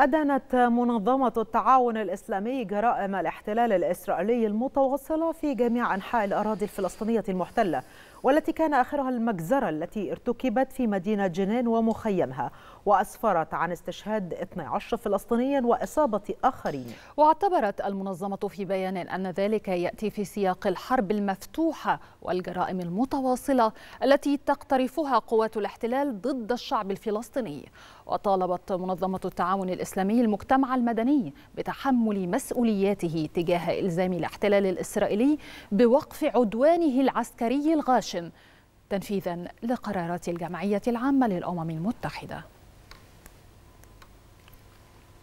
أدانت منظمة التعاون الإسلامي جرائم الاحتلال الإسرائيلي المتواصلة في جميع أنحاء الأراضي الفلسطينية المحتلة والتي كان آخرها المجزرة التي ارتكبت في مدينة جنين ومخيمها وأسفرت عن استشهاد 12 فلسطينيا وإصابة آخرين واعتبرت المنظمة في بيان أن ذلك يأتي في سياق الحرب المفتوحة والجرائم المتواصلة التي تقترفها قوات الاحتلال ضد الشعب الفلسطيني وطالبت منظمة التعاون الإسلامي الإسلامي المجتمع المدني بتحمل مسؤولياته تجاه إلزام الاحتلال الإسرائيلي بوقف عدوانه العسكري الغاشم تنفيذا لقرارات الجمعية العامة للأمم المتحدة